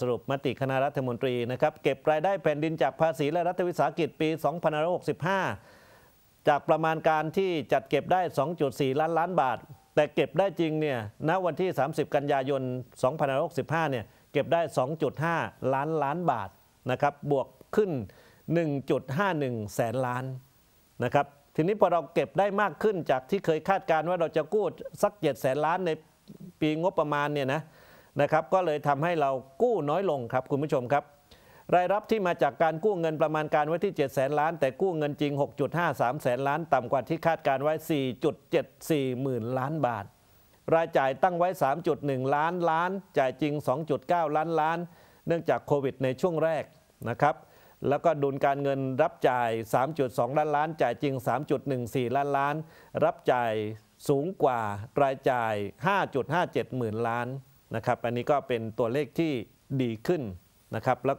สรุปมติคณะรัฐมนตรีนะครับเก็บรายได้แผ่นดินจากภาษีและรัฐวิสาหกิจปี 2565 จากประมาณการที่จัดเก็บได้ 2.4 ล้านล้านบาท แต่เก็บได้จริงเนี่ย ณ วันที่ 30 กันยายน2565 เนี่ยเก็บได้ 2.5 ล้านล้านบาทนะครับบวกขึ้น 1.51 แสนล้านนะครับทีนี้พอเราเก็บได้มากขึ้นจากที่เคยคาดการณ์ว่าเราจะกู้สัก7แสนล้านในปีงบประมาณเนี่ยนะนะครับก็เลยทำให้เรากู้น้อยลงครับคุณผู้ชมครับ รายรับที่มาจากการกู้เงินประมาณการไว้ที่7แสนล้าน แต่กู้เงินจริง 6.53แสนล้านต่ำกว่าที่คาดการไว้ 4.74หมื่นล้านบาท รายจ่ายตั้งไว้ 3.1 ล้านล้าน จ่ายจริง 2.9 ล้านล้านเนื่องจากโควิดในช่วงแรกนะครับแล้วก็ดุลการเงินรับจ่าย 3.2ล้านล้าน จ่ายจริง 3.14 ล้านล้าน รับจ่ายสูงกว่ารายจ่าย 5.57หมื่นล้านนะครับ อันนี้ก็เป็นตัวเลขที่ดีขึ้นนะครับแล้วก็